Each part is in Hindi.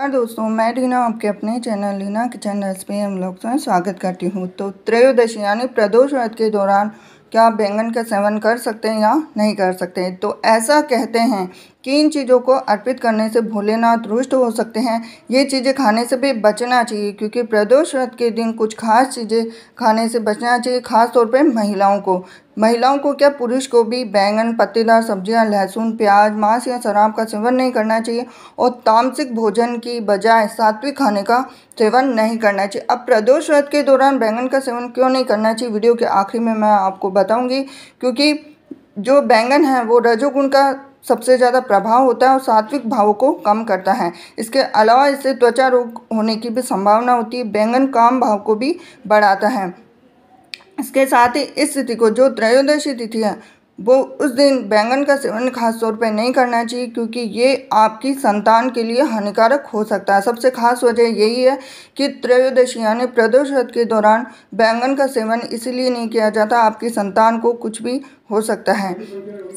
हर हाँ दोस्तों मैं रीना आपके अपने चैनल रीना किचन रेसिपी हम लोग से स्वागत करती हूँ तो त्रयोदशी यानी प्रदोष व्रत के दौरान क्या आप बैंगन का सेवन कर सकते हैं या नहीं कर सकते तो ऐसा कहते हैं कि इन चीज़ों को अर्पित करने से भोलेनाथ रुष्ट हो सकते हैं ये चीज़ें खाने से भी बचना चाहिए क्योंकि प्रदोष व्रत के दिन कुछ खास चीज़ें खाने से बचना चाहिए खास तौर महिलाओं को महिलाओं को क्या पुरुष को भी बैंगन पत्तेदार सब्जियां लहसुन प्याज मांस या शराब का सेवन नहीं करना चाहिए और तामसिक भोजन की बजाय सात्विक खाने का सेवन नहीं करना चाहिए अब प्रदोष व्रत के दौरान बैंगन का सेवन क्यों नहीं करना चाहिए वीडियो के आखिरी में मैं आपको बताऊंगी क्योंकि जो बैंगन है वो रजोगुण का सबसे ज़्यादा प्रभाव होता है और सात्विक भावों को कम करता है इसके अलावा इससे त्वचा रोग होने की भी संभावना होती है बैंगन काम भाव को भी बढ़ाता है इसके साथ ही इस तिथि को जो त्रयोदशी तिथि है वो उस दिन बैंगन का सेवन खास तौर पे नहीं करना चाहिए क्योंकि ये आपकी संतान के लिए हानिकारक हो सकता है सबसे खास वजह यही है कि त्रयोदशी यानी प्रदोष के दौरान बैंगन का सेवन इसलिए नहीं किया जाता आपकी संतान को कुछ भी हो सकता है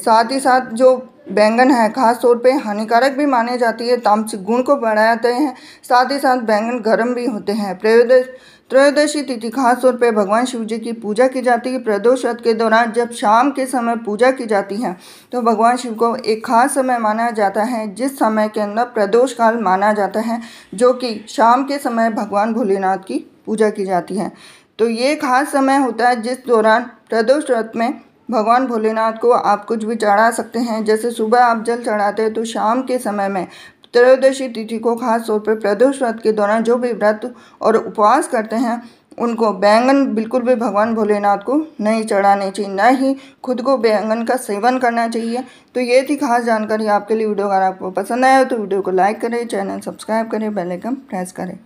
साथ ही साथ जो बैंगन है खास तौर पे हानिकारक भी माने जाती है तामसिक गुण को बढ़ाते हैं साथ ही साथ बैंगन गर्म भी होते हैं प्रयोदश त्रयोदशी तिथि खास तौर पर भगवान शिव जी की पूजा की जाती है प्रदोष रथ के दौरान जब शाम के समय पूजा की जाती है तो भगवान शिव को एक खास समय माना जाता है जिस समय के अंदर प्रदोष काल माना जाता है जो कि शाम के समय भगवान भोलेनाथ की पूजा की जाती है तो ये खास समय होता है जिस दौरान प्रदोष रथ में भगवान भोलेनाथ को आप कुछ भी चढ़ा सकते हैं जैसे सुबह आप जल चढ़ाते हैं तो शाम के समय में त्रयोदशी तिथि को खास तौर पर प्रदोष व्रत के दौरान जो भी व्रत और उपवास करते हैं उनको बैंगन बिल्कुल भी भगवान भोलेनाथ को नहीं चढ़ाने चाहिए न ही खुद को बैंगन का सेवन करना चाहिए तो ये थी खास जानकारी आपके लिए वीडियो अगर आपको पसंद आया तो वीडियो को लाइक करें चैनल सब्सक्राइब करें बेल आइकन प्रेस करें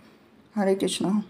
हरे कृष्णा